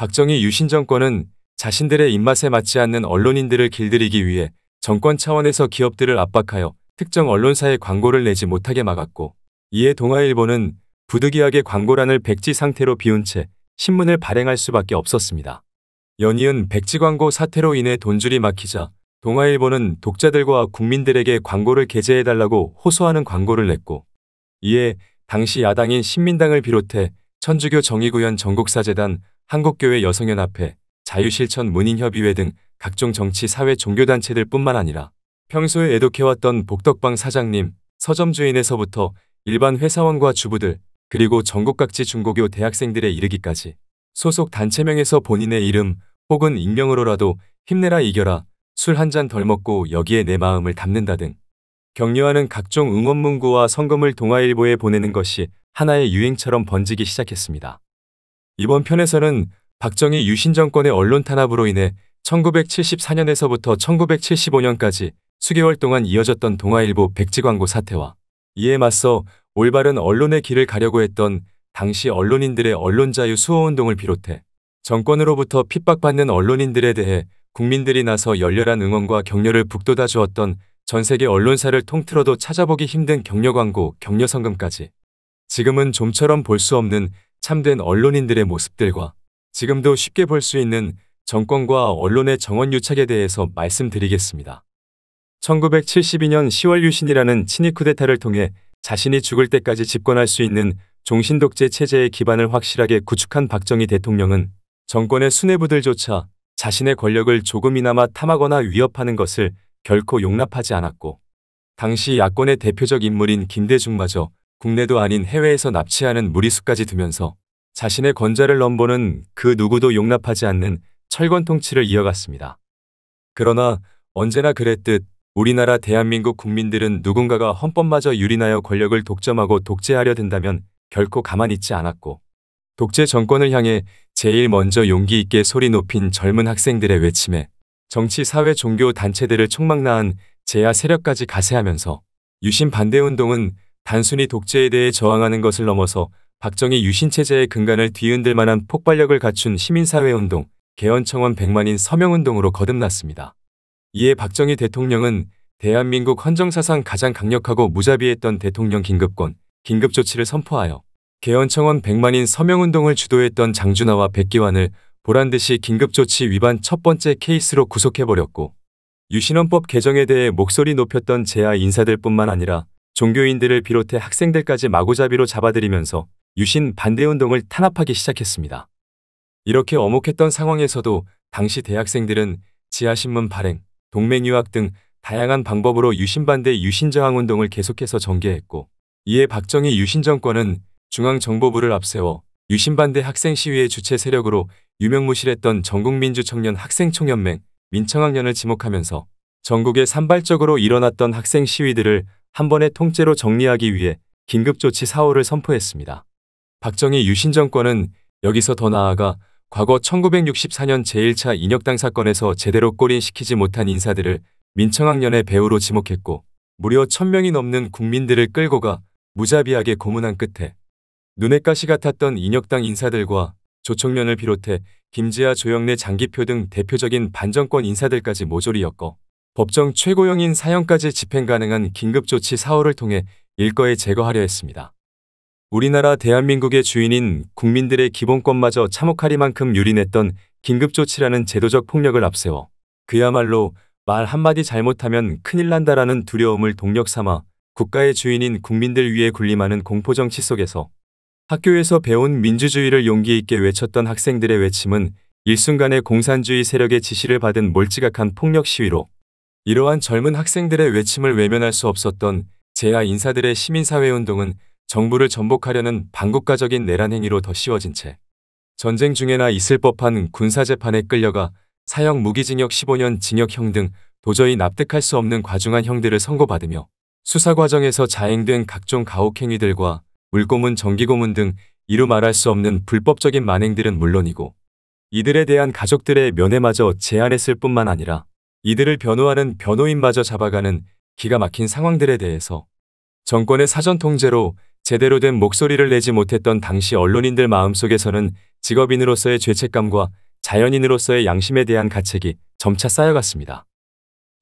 박정희 유신 정권은 자신들의 입맛에 맞지 않는 언론인들을 길들이기 위해 정권 차원에서 기업들을 압박하여 특정 언론사에 광고를 내지 못하게 막았고 이에 동아일보는 부득이하게 광고란을 백지 상태로 비운 채 신문을 발행할 수밖에 없었습니다. 연이은 백지 광고 사태로 인해 돈줄이 막히자 동아일보는 독자들과 국민들에게 광고를 게재해달라고 호소하는 광고를 냈고 이에 당시 야당인 신민당을 비롯해 천주교 정의구현 전국사재단 한국교회 여성연합회, 자유실천 문인협의회 등 각종 정치, 사회, 종교단체들 뿐만 아니라 평소에 애독해왔던 복덕방 사장님, 서점 주인에서부터 일반 회사원과 주부들, 그리고 전국 각지 중고교 대학생들에 이르기까지 소속 단체명에서 본인의 이름 혹은 익명으로라도 힘내라 이겨라, 술 한 잔 덜 먹고 여기에 내 마음을 담는다 등 격려하는 각종 응원문구와 성금을 동아일보에 보내는 것이 하나의 유행처럼 번지기 시작했습니다. 이번 편에서는 박정희 유신 정권의 언론 탄압으로 인해 1974년에서부터 1975년까지 수개월 동안 이어졌던 동아일보 백지광고 사태와 이에 맞서 올바른 언론의 길을 가려고 했던 당시 언론인들의 언론자유 수호운동을 비롯해 정권으로부터 핍박받는 언론인들에 대해 국민들이 나서 열렬한 응원과 격려를 북돋아 주었던 전 세계 언론사를 통틀어도 찾아보기 힘든 격려 광고, 격려 성금까지 지금은 좀처럼 볼 수 없는 참된 언론인들의 모습들과 지금도 쉽게 볼 수 있는 정권과 언론의 정원 유착에 대해서 말씀드리겠습니다. 1972년 10월 유신이라는 친위 쿠데타를 통해 자신이 죽을 때까지 집권할 수 있는 종신독재 체제의 기반을 확실하게 구축한 박정희 대통령은 정권의 수뇌부들조차 자신의 권력을 조금이나마 탐하거나 위협하는 것을 결코 용납하지 않았고 당시 야권의 대표적 인물인 김대중마저 국내도 아닌 해외에서 납치하는 무리수까지 두면서 자신의 권좌를 넘보는 그 누구도 용납하지 않는 철권 통치를 이어갔습니다. 그러나 언제나 그랬듯 우리나라 대한민국 국민들은 누군가가 헌법마저 유린하여 권력을 독점하고 독재하려 된다면 결코 가만 있지 않았고 독재 정권을 향해 제일 먼저 용기 있게 소리 높인 젊은 학생들의 외침에 정치, 사회, 종교 단체들을 총망나한 제야 세력까지 가세하면서 유신 반대운동은 단순히 독재에 대해 저항하는 것을 넘어서 박정희 유신체제의 근간을 뒤흔들 만한 폭발력을 갖춘 시민사회운동, 개헌청원 100만인 서명운동으로 거듭났습니다. 이에 박정희 대통령은 대한민국 헌정사상 가장 강력하고 무자비했던 대통령 긴급권, 긴급조치를 선포하여 개헌청원 100만인 서명운동을 주도했던 장준하와 백기환을 보란듯이 긴급조치 위반 첫 번째 케이스로 구속해버렸고 유신헌법 개정에 대해 목소리 높였던 재하 인사들 뿐만 아니라 종교인들을 비롯해 학생들까지 마구잡이로 잡아들이면서 유신 반대운동을 탄압하기 시작했습니다. 이렇게 어목했던 상황에서도 당시 대학생들은 지하신문 발행, 동맹유학 등 다양한 방법으로 유신반대 유신저항운동을 계속해서 전개했고 이에 박정희 유신정권은 중앙정보부를 앞세워 유신반대 학생 시위의 주체 세력으로 유명무실했던 전국민주청년 학생총연맹 민청학년을 지목하면서 전국에 산발적으로 일어났던 학생 시위들을 한 번에 통째로 정리하기 위해 긴급조치 사호를 선포했습니다. 박정희 유신 정권은 여기서 더 나아가 과거 1964년 제1차 인혁당 사건에서 제대로 꼬린시키지 못한 인사들을 민청학년의 배우로 지목했고 무려 1000명이 넘는 국민들을 끌고 가 무자비하게 고문한 끝에 눈엣 가시 같았던 인혁당 인사들과 조청년을 비롯해 김지아 조영래 장기표 등 대표적인 반정권 인사들까지 모조리 엮어 법정 최고형인 사형까지 집행 가능한 긴급조치 사호를 통해 일거에 제거하려 했습니다. 우리나라 대한민국의 주인인 국민들의 기본권마저 참혹하리만큼 유린했던 긴급조치라는 제도적 폭력을 앞세워 그야말로 말 한마디 잘못하면 큰일 난다라는 두려움을 동력 삼아 국가의 주인인 국민들 위에 군림하는 공포정치 속에서 학교에서 배운 민주주의를 용기 있게 외쳤던 학생들의 외침은 일순간의 공산주의 세력의 지시를 받은 몰지각한 폭력 시위로 이러한 젊은 학생들의 외침을 외면할 수 없었던 재야 인사들의 시민사회운동은 정부를 전복하려는 반국가적인 내란 행위로 더 씌워진 채 전쟁 중에나 있을 법한 군사재판에 끌려가 사형 무기징역 15년 징역형 등 도저히 납득할 수 없는 과중한 형들을 선고받으며 수사 과정에서 자행된 각종 가혹행위들과 물고문 전기고문 등 이루 말할 수 없는 불법적인 만행들은 물론이고 이들에 대한 가족들의 면회마저 제한했을 뿐만 아니라 이들을 변호하는 변호인마저 잡아가는 기가 막힌 상황들에 대해서 정권의 사전 통제로 제대로 된 목소리를 내지 못했던 당시 언론인들 마음속에서는 직업인으로서의 죄책감과 자연인으로서의 양심에 대한 가책이 점차 쌓여갔습니다.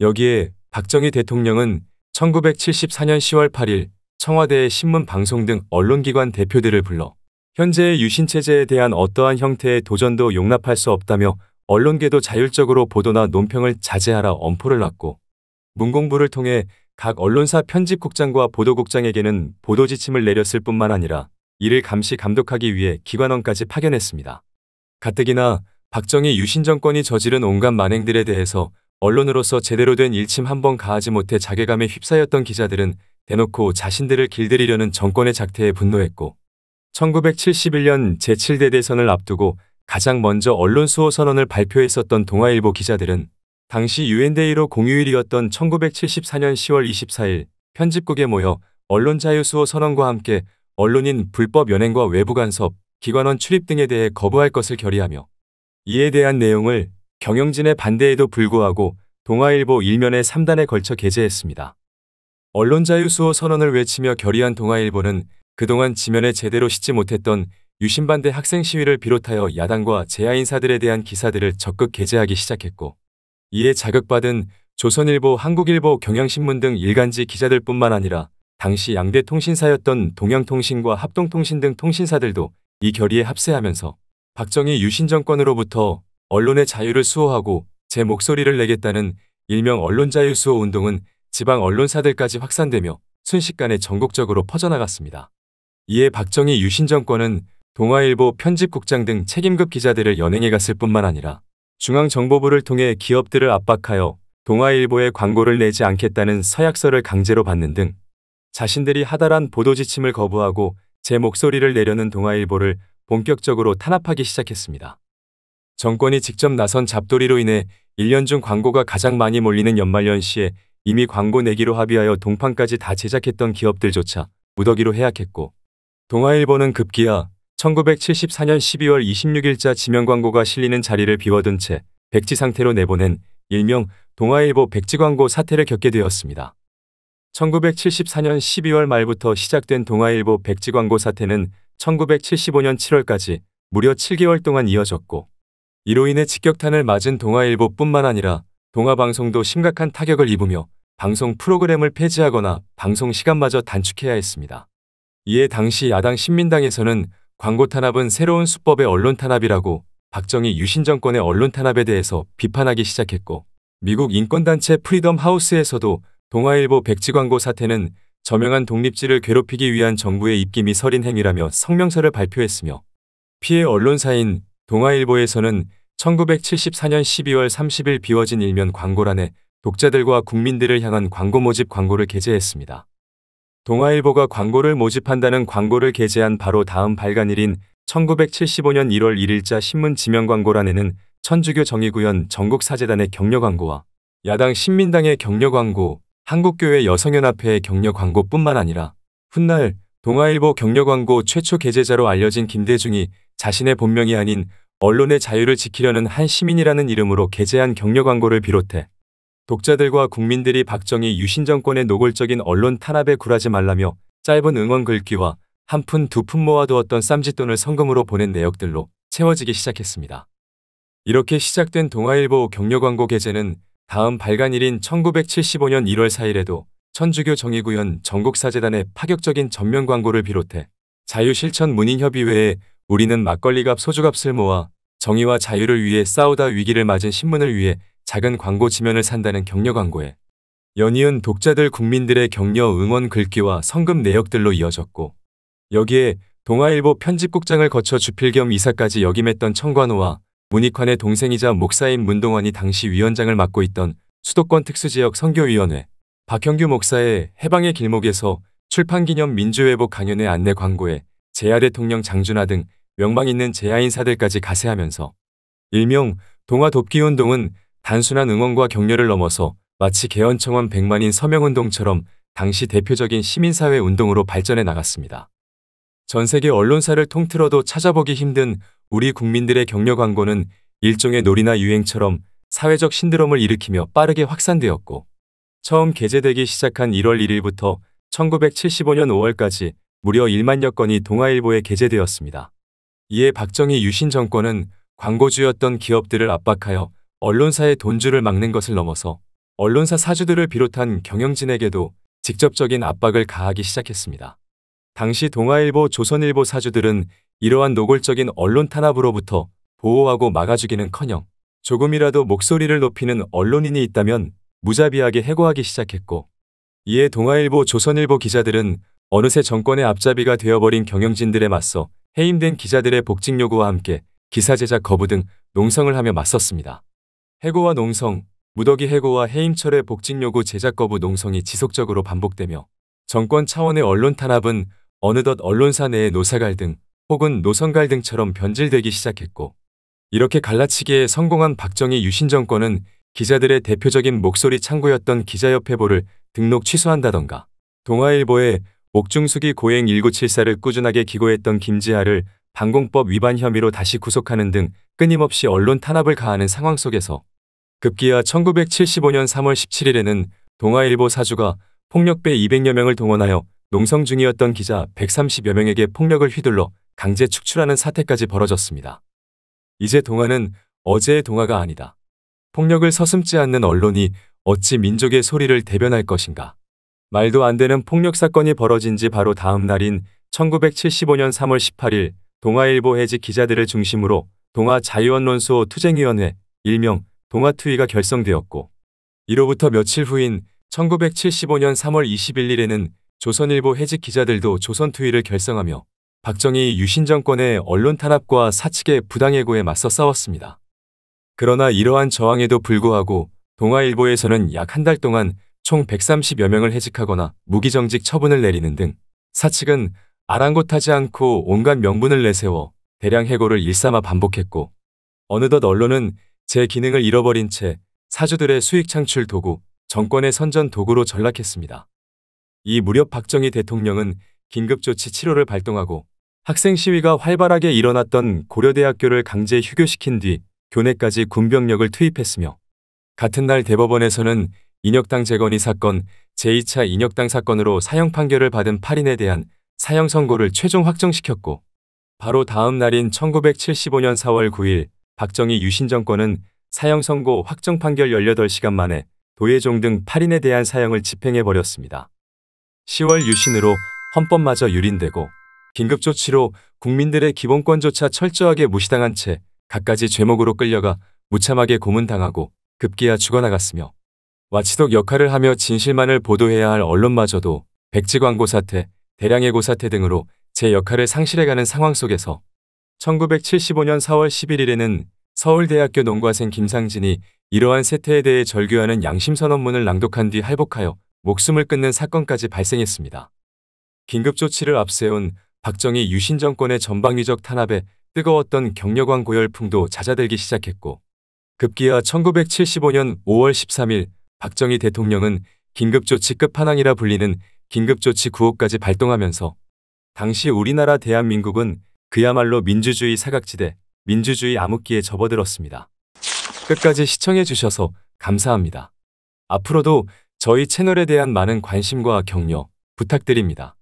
여기에 박정희 대통령은 1974년 10월 8일 청와대의 신문 방송 등 언론기관 대표들을 불러 현재의 유신체제에 대한 어떠한 형태의 도전도 용납할 수 없다며 언론계도 자율적으로 보도나 논평을 자제하라 엄포를 놨고 문공부를 통해 각 언론사 편집국장과 보도국장에게는 보도 지침을 내렸을 뿐만 아니라 이를 감시 감독하기 위해 기관원까지 파견했습니다. 가뜩이나 박정희 유신 정권이 저지른 온갖 만행들에 대해서 언론으로서 제대로 된 일침 한번 가하지 못해 자괴감에 휩싸였던 기자들은 대놓고 자신들을 길들이려는 정권의 작태에 분노했고 1971년 제7대 대선을 앞두고 가장 먼저 언론 수호 선언을 발표했었던 동아일보 기자들은 당시 유엔데이로 공휴일이었던 1974년 10월 24일 편집국에 모여 언론자유수호 선언과 함께 언론인 불법 연행과 외부 간섭, 기관원 출입 등에 대해 거부할 것을 결의하며 이에 대한 내용을 경영진의 반대에도 불구하고 동아일보 일면에 3단에 걸쳐 게재했습니다. 언론자유수호 선언을 외치며 결의한 동아일보는 그동안 지면에 제대로 싣지 못했던 유신반대 학생 시위를 비롯하여 야당과 재야 인사들에 대한 기사들을 적극 게재하기 시작했고 이에 자극받은 조선일보, 한국일보, 경향신문 등 일간지 기자들뿐만 아니라 당시 양대 통신사였던 동양통신과 합동통신 등 통신사들도 이 결의에 합세하면서 박정희 유신 정권으로부터 언론의 자유를 수호하고 제 목소리를 내겠다는 일명 언론자유수호 운동은 지방 언론사들까지 확산되며 순식간에 전국적으로 퍼져나갔습니다. 이에 박정희 유신 정권은 동아일보 편집국장 등 책임급 기자들을 연행해 갔을 뿐만 아니라 중앙정보부를 통해 기업들을 압박하여 동아일보에 광고를 내지 않겠다는 서약서를 강제로 받는 등 자신들이 하달한 보도 지침을 거부하고 제 목소리를 내려는 동아일보를 본격적으로 탄압하기 시작했습니다. 정권이 직접 나선 잡돌이로 인해 1년 중 광고가 가장 많이 몰리는 연말연시에 이미 광고 내기로 합의하여 동판까지 다 제작했던 기업들조차 무더기로 해약했고 동아일보는 급기야 1974년 12월 26일자 지명광고가 실리는 자리를 비워둔 채 백지 상태로 내보낸 일명 동아일보 백지광고 사태를 겪게 되었습니다. 1974년 12월 말부터 시작된 동아일보 백지광고 사태는 1975년 7월까지 무려 7개월 동안 이어졌고 이로 인해 직격탄을 맞은 동아일보뿐만 아니라 동아방송도 심각한 타격을 입으며 방송 프로그램을 폐지하거나 방송 시간마저 단축해야 했습니다. 이에 당시 야당 신민당에서는 광고 탄압은 새로운 수법의 언론 탄압이라고 박정희 유신 정권의 언론 탄압에 대해서 비판하기 시작했고 미국 인권단체 프리덤 하우스에서도 동아일보 백지 광고 사태는 저명한 독립지를 괴롭히기 위한 정부의 입김이 서린 행위라며 성명서를 발표했으며 피해 언론사인 동아일보에서는 1974년 12월 30일 비워진 일면 광고란에 독자들과 국민들을 향한 광고 모집 광고를 게재했습니다. 동아일보가 광고를 모집한다는 광고를 게재한 바로 다음 발간일인 1975년 1월 1일자 신문 지명 광고란에는 천주교 정의구현 전국사재단의 격려 광고와 야당 신민당의 격려 광고, 한국교회 여성연합회의 격려 광고뿐만 아니라 훗날 동아일보 격려 광고 최초 게재자로 알려진 김대중이 자신의 본명이 아닌 언론의 자유를 지키려는 한 시민이라는 이름으로 게재한 격려 광고를 비롯해 독자들과 국민들이 박정희 유신정권의 노골적인 언론 탄압에 굴하지 말라며 짧은 응원 글귀와 한 푼 두 푼 모아두었던 쌈짓돈을 성금으로 보낸 내역들로 채워지기 시작했습니다. 이렇게 시작된 동아일보 격려광고 게재는 다음 발간일인 1975년 1월 4일에도 천주교 정의구현 전국사재단의 파격적인 전면 광고를 비롯해 자유실천 문인협의회에 우리는 막걸리값 소주값을 모아 정의와 자유를 위해 싸우다 위기를 맞은 신문을 위해 작은 광고 지면을 산다는 격려 광고에 연이은 독자들 국민들의 격려 응원 글귀와 성금 내역들로 이어졌고 여기에 동아일보 편집국장을 거쳐 주필 겸 이사까지 역임했던 청관호와 문익환의 동생이자 목사인 문동원이 당시 위원장을 맡고 있던 수도권 특수지역 선교위원회 박형규 목사의 해방의 길목에서 출판기념 민주회복 강연의 안내 광고에 제야 대통령 장준하 등 명망 있는 제야 인사들까지 가세하면서 일명 동아 돕기 운동은 단순한 응원과 격려를 넘어서 마치 개헌청원 100만인 서명운동처럼 당시 대표적인 시민사회 운동으로 발전해 나갔습니다. 전 세계 언론사를 통틀어도 찾아보기 힘든 우리 국민들의 격려 광고는 일종의 놀이나 유행처럼 사회적 신드롬을 일으키며 빠르게 확산되었고 처음 게재되기 시작한 1월 1일부터 1975년 5월까지 무려 1만여 건이 동아일보에 게재되었습니다. 이에 박정희 유신 정권은 광고주였던 기업들을 압박하여 언론사의 돈줄을 막는 것을 넘어서 언론사 사주들을 비롯한 경영진에게도 직접적인 압박을 가하기 시작했습니다. 당시 동아일보, 조선일보 사주들은 이러한 노골적인 언론 탄압으로부터 보호하고 막아주기는커녕 조금이라도 목소리를 높이는 언론인이 있다면 무자비하게 해고하기 시작했고 이에 동아일보, 조선일보 기자들은 어느새 정권의 앞잡이가 되어버린 경영진들에 맞서 해임된 기자들의 복직 요구와 함께 기사 제작 거부 등 농성을 하며 맞섰습니다. 해고와 농성, 무더기 해고와 해임철의 복직 요구 제작 거부 농성이 지속적으로 반복되며 정권 차원의 언론 탄압은 어느덧 언론사 내의 노사 갈등 혹은 노선 갈등처럼 변질되기 시작했고 이렇게 갈라치기에 성공한 박정희 유신 정권은 기자들의 대표적인 목소리 창구였던 기자협회보를 등록 취소한다던가 동아일보에 옥중숙이 고행 1974를 꾸준하게 기고했던 김지하를 방공법 위반 혐의로 다시 구속하는 등 끊임없이 언론 탄압을 가하는 상황 속에서 급기야 1975년 3월 17일에는 동아일보 사주가 폭력배 200여 명을 동원하여 농성 중이었던 기자 130여 명에게 폭력을 휘둘러 강제 축출하는 사태까지 벌어졌습니다. 이제 동화는 어제의 동화가 아니다. 폭력을 서슴지 않는 언론이 어찌 민족의 소리를 대변할 것인가. 말도 안 되는 폭력 사건이 벌어진 지 바로 다음 날인 1975년 3월 18일 동아일보 해직 기자들을 중심으로 동아자유언론소 투쟁위원회 일명 동아투위가 결성되었고 이로부터 며칠 후인 1975년 3월 21일에는 조선일보 해직 기자들도 조선투위를 결성하며 박정희 유신 정권의 언론 탄압과 사측의 부당해고에 맞서 싸웠습니다. 그러나 이러한 저항에도 불구하고 동아일보에서는 약 한 달 동안 총 130여 명을 해직하거나 무기정직 처분을 내리는 등 사측은 아랑곳하지 않고 온갖 명분을 내세워 대량 해고를 일삼아 반복했고 어느덧 언론은 제 기능을 잃어버린 채 사주들의 수익 창출 도구, 정권의 선전 도구로 전락했습니다. 이 무렵 박정희 대통령은 긴급조치 치료를 발동하고 학생 시위가 활발하게 일어났던 고려대학교를 강제 휴교시킨 뒤 교내까지 군병력을 투입했으며 같은 날 대법원에서는 인혁당 재건이 사건 제2차 인혁당 사건으로 사형 판결을 받은 8인에 대한 사형 선고를 최종 확정시켰고 바로 다음 날인 1975년 4월 9일 박정희 유신 정권은 사형 선고 확정 판결 18시간 만에 도예종 등 8인에 대한 사형을 집행해버렸습니다. 10월 유신으로 헌법마저 유린되고 긴급조치로 국민들의 기본권조차 철저하게 무시당한 채 갖가지 죄목으로 끌려가 무참하게 고문당하고 급기야 죽어나갔으며 와치독 역할을 하며 진실만을 보도해야 할 언론마저도 백지광고 사태, 대량의 고사태 등으로 제 역할을 상실해가는 상황 속에서 1975년 4월 11일에는 서울대학교 농과생 김상진이 이러한 세태에 대해 절규하는 양심선언문을 낭독한 뒤 할복하여 목숨을 끊는 사건까지 발생했습니다. 긴급조치를 앞세운 박정희 유신 정권의 전방위적 탄압에 뜨거웠던 경력왕 고열풍도 잦아들기 시작했고 급기야 1975년 5월 13일 박정희 대통령은 긴급조치 끝판왕이라 불리는 긴급조치 구호까지 발동하면서 당시 우리나라 대한민국은 그야말로 민주주의 사각지대, 민주주의 암흑기에 접어들었습니다. 끝까지 시청해주셔서 감사합니다. 앞으로도 저희 채널에 대한 많은 관심과 격려 부탁드립니다.